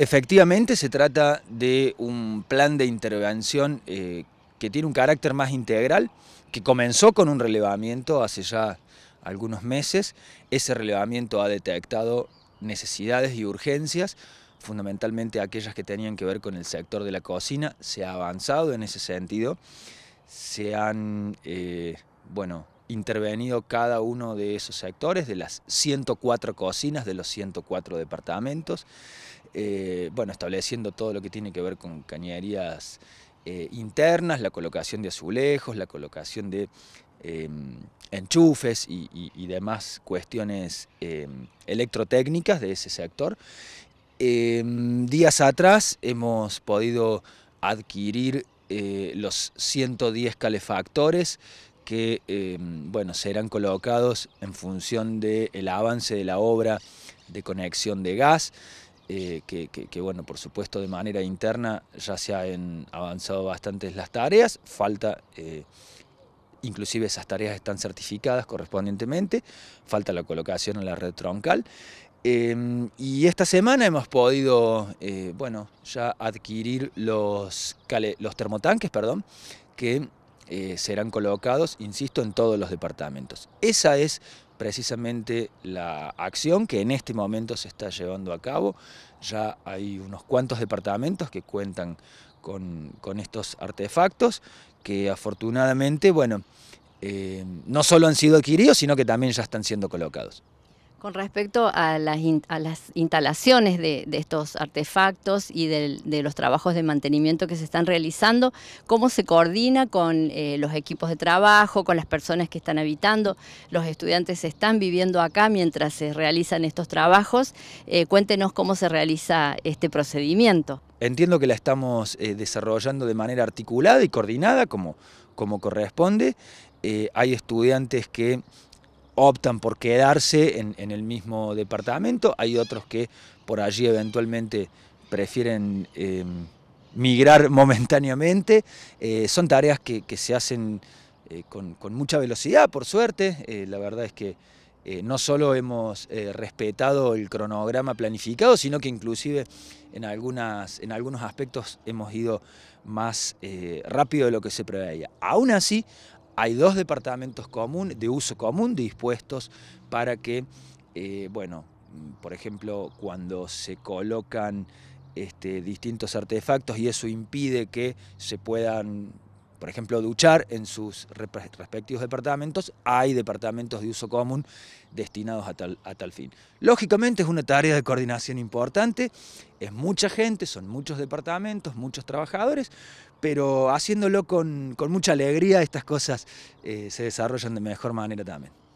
Efectivamente, se trata de un plan de intervención eh, que tiene un carácter más integral, que comenzó con un relevamiento hace ya algunos meses. Ese relevamiento ha detectado necesidades y urgencias, fundamentalmente aquellas que tenían que ver con el sector de la cocina. Se ha avanzado en ese sentido. Se han, eh, bueno, intervenido cada uno de esos sectores, de las 104 cocinas, de los 104 departamentos. Eh, bueno, estableciendo todo lo que tiene que ver con cañerías eh, internas, la colocación de azulejos, la colocación de em, enchufes y, demás cuestiones em, electrotécnicas de ese sector. Em, días atrás hemos podido adquirir eh, los 110 calefactores que bueno, serán colocados en función del avance de la obra de conexión de gas. Eh, que, bueno, por supuesto de manera interna ya se han avanzado bastantes las tareas, falta, eh, inclusive esas tareas están certificadas correspondientemente, falta la colocación en la red troncal. Eh, y esta semana hemos podido, bueno, ya adquirir los, los termotanques, perdón, que serán colocados, insisto, en todos los departamentos. Esa es precisamente la acción que en este momento se está llevando a cabo. Ya hay unos cuantos departamentos que cuentan con, estos artefactos que afortunadamente, bueno, eh, no solo han sido adquiridos, sino que también ya están siendo colocados. Con respecto a las, instalaciones de, estos artefactos y de, los trabajos de mantenimiento que se están realizando, ¿cómo se coordina con eh, los equipos de trabajo, con las personas que están habitando? Los estudiantes están viviendo acá mientras se realizan estos trabajos. Eh, cuéntenos cómo se realiza este procedimiento. Entiendo que la estamos eh, desarrollando de manera articulada y coordinada como corresponde. hay estudiantes que optan por quedarse en, el mismo departamento, hay otros que por allí eventualmente prefieren em, migrar momentáneamente. Eh, son tareas que, se hacen eh, con, mucha velocidad, por suerte. Eh, la verdad es que no solo hemos respetado el cronograma planificado, sino que inclusive en, algunas, en algunos aspectos hemos ido más rápido de lo que se preveía. Aún así, hay dos departamentos común, de uso común dispuestos para que, eh, bueno, por ejemplo, cuando se colocan este, distintos artefactos y eso impide que se puedan por ejemplo, duchar en sus respectivos departamentos, hay departamentos de uso común destinados a tal, fin. Lógicamente es una tarea de coordinación importante, es mucha gente, son muchos departamentos, muchos trabajadores, pero haciéndolo con, mucha alegría estas cosas eh, se desarrollan de mejor manera también.